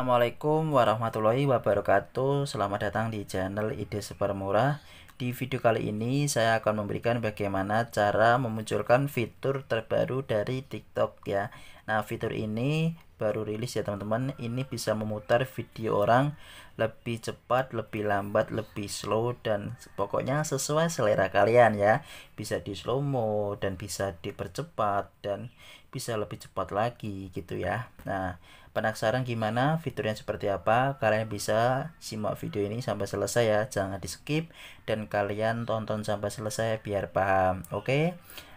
Assalamualaikum warahmatullahi wabarakatuh Selamat datang di channel ide super murah Di video kali ini saya akan memberikan bagaimana cara memunculkan fitur terbaru dari tiktok ya Nah, fitur ini baru rilis ya teman-teman. Ini bisa memutar video orang lebih cepat, lebih lambat, lebih slow dan pokoknya sesuai selera kalian ya. Bisa di slow mo dan bisa dipercepat dan bisa lebih cepat lagi gitu ya. Nah, penasaran gimana fiturnya seperti apa? Kalian bisa simak video ini sampai selesai ya. Jangan di-skip dan kalian tonton sampai selesai biar paham. Oke. Okay?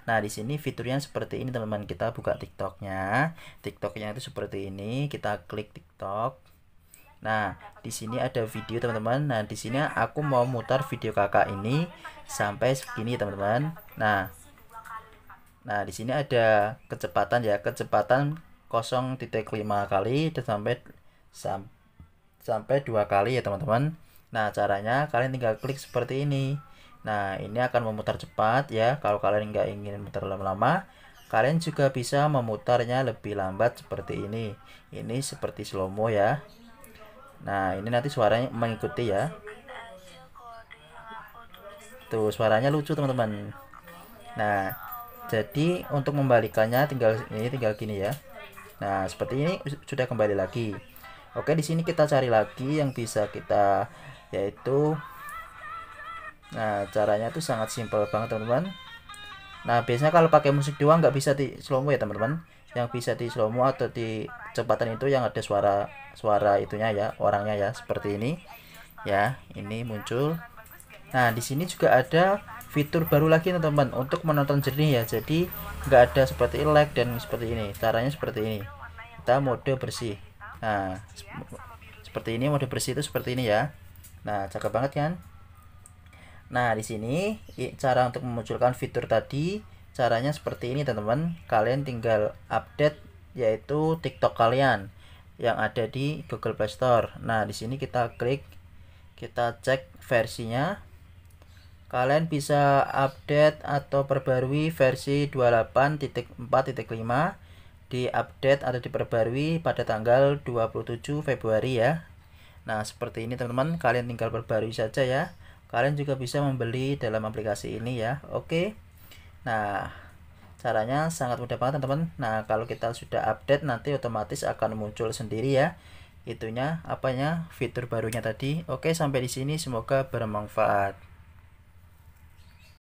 Nah, di sini fiturnya seperti ini teman-teman. Kita buka TikToknya. TikToknya itu seperti ini. Kita klik TikTok. Nah, di sini ada video teman-teman. Nah, di sini aku mau mutar video kakak ini sampai segini teman-teman. Nah, nah di sini ada kecepatan ya, kecepatan 0.5 kali dan sampai sam, sampai dua kali ya teman-teman. Nah, caranya kalian tinggal klik seperti ini. Nah, ini akan memutar cepat ya. Kalau kalian nggak ingin memutar lama-lama, kalian juga bisa memutarnya lebih lambat seperti ini. Ini seperti slow mo ya. Nah, ini nanti suaranya mengikuti ya. Tuh, suaranya lucu, teman-teman. Nah, jadi untuk membalikannya tinggal ini tinggal gini ya. Nah, seperti ini sudah kembali lagi. Oke, di sini kita cari lagi yang bisa kita yaitu Nah, caranya itu sangat simpel banget, teman-teman. Nah, biasanya kalau pakai musik doang nggak bisa di slow mo ya, teman-teman. Yang bisa di slow mo atau di kecepatan itu yang ada suara suara itunya ya, orangnya ya, seperti ini. Ya, ini muncul. Nah, di sini juga ada fitur baru lagi teman-teman untuk menonton jernih ya. Jadi nggak ada seperti lag dan seperti ini. Caranya seperti ini. Kita mode bersih. Nah, seperti ini mode bersih itu seperti ini ya. Nah, cakep banget kan? Nah, di sini cara untuk memunculkan fitur tadi, caranya seperti ini teman-teman. Kalian tinggal update yaitu TikTok kalian yang ada di Google Play Store. Nah, di sini kita klik kita cek versinya. Kalian bisa update atau perbarui versi 28.4.5 di update atau diperbarui pada tanggal 27 Februari ya. Nah, seperti ini teman-teman, kalian tinggal perbarui saja ya Kalian juga bisa membeli dalam aplikasi ini ya. Oke. Nah, caranya sangat mudah banget teman-teman. Nah, kalau kita sudah update nanti otomatis akan muncul sendiri ya. Itunya apanya fitur barunya tadi. Oke, sampai di sini semoga bermanfaat.